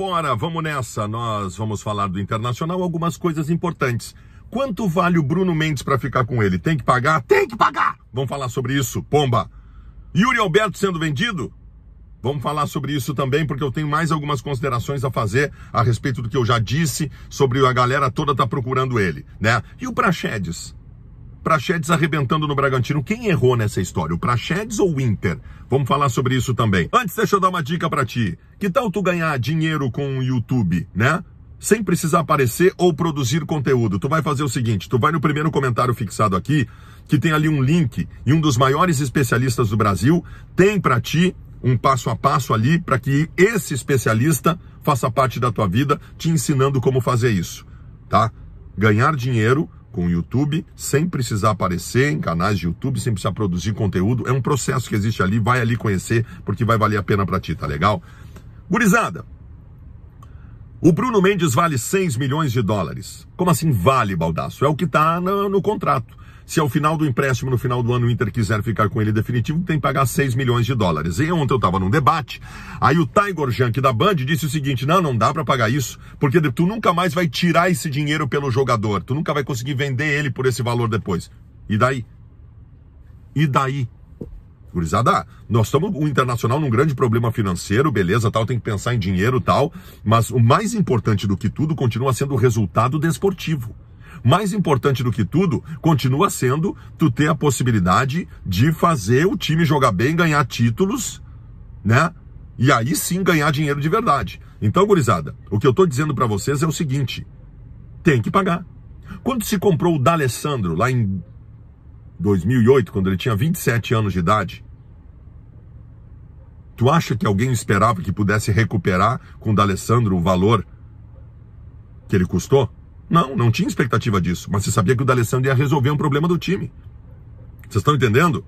embora, vamos nessa. Nós vamos falar do Internacional, algumas coisas importantes. Quanto vale o Bruno Mendes para ficar com ele? Tem que pagar? Tem que pagar! Vamos falar sobre isso, pomba. Yuri Alberto sendo vendido? Vamos falar sobre isso também, porque eu tenho mais algumas considerações a fazer a respeito do que eu já disse sobre a galera toda tá procurando ele, né? E o Praxedes? Praxedes arrebentando no Bragantino. Quem errou nessa história? O Praxedes ou o Inter? Vamos falar sobre isso também. Antes, deixa eu dar uma dica para ti. Que tal tu ganhar dinheiro com o YouTube, né? Sem precisar aparecer ou produzir conteúdo. Tu vai fazer o seguinte, tu vai no primeiro comentário fixado aqui, que tem ali um link, e um dos maiores especialistas do Brasil tem para ti um passo a passo ali para que esse especialista faça parte da tua vida, te ensinando como fazer isso, tá? Ganhar dinheiro com o YouTube, sem precisar aparecer em canais de YouTube, sem precisar produzir conteúdo. É um processo que existe ali, vai ali conhecer, porque vai valer a pena para ti, tá legal? Gurizada, o Bruno Mendes vale 6 milhões de dólares. Como assim vale, Baldaço? É o que está no, no, contrato. Se ao é final do empréstimo, no final do ano, o Inter quiser ficar com ele definitivo, tem que pagar 6 milhões de dólares. E ontem eu estava num debate, aí o Tiger Junk da Band disse o seguinte, não, não dá para pagar isso, porque tu nunca mais vai tirar esse dinheiro pelo jogador, tu nunca vai conseguir vender ele por esse valor depois. E daí? E daí? Gurizada, nós estamos o internacional num grande problema financeiro, beleza, tal, tem que pensar em dinheiro, tal, mas o mais importante do que tudo continua sendo o resultado desportivo. Mais importante do que tudo, continua sendo tu ter a possibilidade de fazer o time jogar bem, ganhar títulos, né? E aí sim ganhar dinheiro de verdade. Então, gurizada, o que eu tô dizendo para vocês é o seguinte: tem que pagar. Quando se comprou o D'Alessandro lá em 2008, quando ele tinha 27 anos de idade? Tu acha que alguém esperava que pudesse recuperar com o D'Alessandro o valor que ele custou? Não, não tinha expectativa disso, mas você sabia que o D'Alessandro ia resolver um problema do time. Vocês estão entendendo?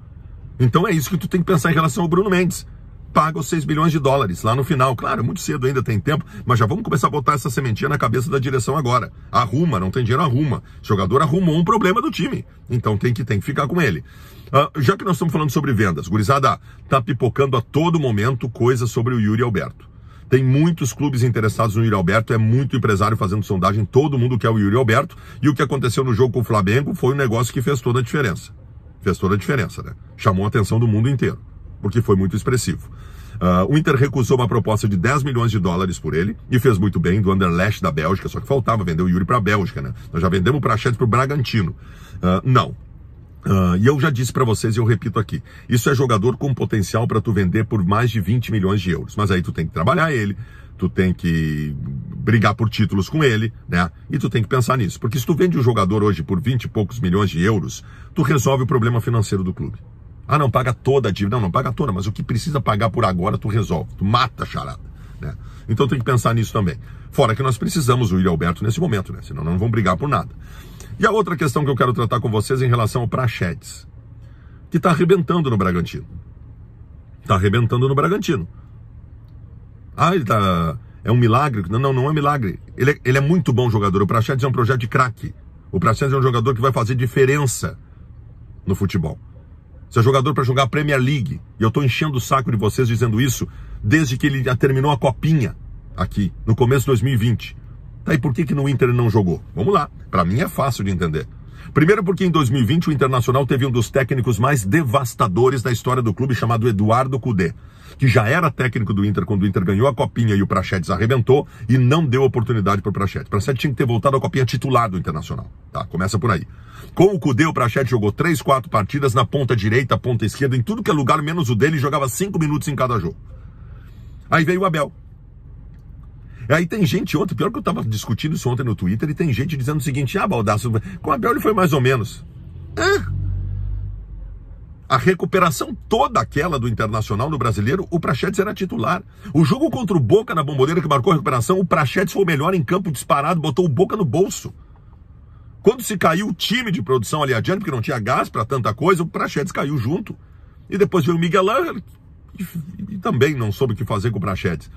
Então é isso que tu tem que pensar em relação ao Bruno Mendes paga os 6 bilhões de dólares lá no final. Claro, muito cedo ainda tem tempo, mas já vamos começar a botar essa sementinha na cabeça da direção agora. Arruma, não tem dinheiro, arruma. O jogador arrumou um problema do time, então tem que, tem que ficar com ele. Uh, já que nós estamos falando sobre vendas, gurizada, tá pipocando a todo momento coisas sobre o Yuri Alberto. Tem muitos clubes interessados no Yuri Alberto, é muito empresário fazendo sondagem, todo mundo quer o Yuri Alberto, e o que aconteceu no jogo com o Flamengo foi um negócio que fez toda a diferença. Fez toda a diferença, né? Chamou a atenção do mundo inteiro, porque foi muito expressivo. Uh, o Inter recusou uma proposta de 10 milhões de dólares por ele e fez muito bem do Anderlecht da Bélgica, só que faltava vender o Yuri para a Bélgica, né? Nós já vendemos o Prachedes para o Bragantino. Uh, não. Uh, e eu já disse para vocês e eu repito aqui, isso é jogador com potencial para tu vender por mais de 20 milhões de euros, mas aí tu tem que trabalhar ele, tu tem que brigar por títulos com ele, né? E tu tem que pensar nisso, porque se tu vende um jogador hoje por 20 e poucos milhões de euros, tu resolve o problema financeiro do clube. Ah, não, paga toda a dívida. Não, não paga toda, mas o que precisa pagar por agora, tu resolve, tu mata a charada. Né? Então tem que pensar nisso também. Fora que nós precisamos o William Alberto nesse momento, né? Senão não vão brigar por nada. E a outra questão que eu quero tratar com vocês é em relação ao Prachetes, que está arrebentando no Bragantino. Está arrebentando no Bragantino. Ah, ele tá. É um milagre? Não, não, não é milagre. Ele é, ele é muito bom jogador. O Prachetes é um projeto de craque. O Prachetes é um jogador que vai fazer diferença no futebol. Você é jogador para jogar Premier League. E eu estou enchendo o saco de vocês dizendo isso desde que ele terminou a copinha aqui, no começo de 2020. Tá, e por que, que no Inter não jogou? Vamos lá. Para mim é fácil de entender. Primeiro, porque em 2020 o Internacional teve um dos técnicos mais devastadores da história do clube, chamado Eduardo Cudê, que já era técnico do Inter quando o Inter ganhou a Copinha e o Prachetes arrebentou e não deu oportunidade para o Prachetes. Prachetes tinha que ter voltado à Copinha titular do Internacional. Tá, começa por aí. Com o Cudê, o Prachetes jogou três, quatro partidas na ponta direita, ponta esquerda, em tudo que é lugar, menos o dele, e jogava cinco minutos em cada jogo. Aí veio o Abel. Aí tem gente ontem, pior que eu estava discutindo isso ontem no Twitter, e tem gente dizendo o seguinte: ah, Baldasso, com a Abel ele foi mais ou menos. Hã? A recuperação toda aquela do Internacional no Brasileiro, o Prachetes era titular. O jogo contra o Boca na Bomboneira que marcou a recuperação, o Prachetes foi o melhor em campo disparado, botou o Boca no bolso. Quando se caiu o time de produção ali adiante, porque não tinha gás para tanta coisa, o Prachetes caiu junto. E depois veio o Miguel Ángel, e, e também não soube o que fazer com o Prachetes.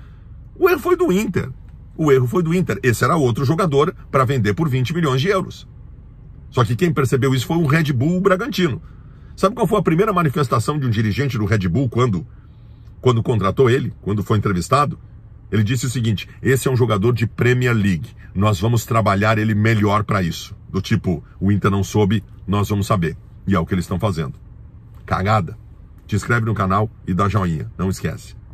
O erro foi do Inter. O erro foi do Inter. Esse era outro jogador para vender por 20 milhões de euros. Só que quem percebeu isso foi o Red Bull Bragantino. Sabe qual foi a primeira manifestação de um dirigente do Red Bull quando, quando contratou ele, quando foi entrevistado? Ele disse o seguinte: esse é um jogador de Premier League. Nós vamos trabalhar ele melhor para isso. Do tipo, o Inter não soube, nós vamos saber. E é o que eles estão fazendo. Cagada. Te inscreve no canal e dá joinha. Não esquece.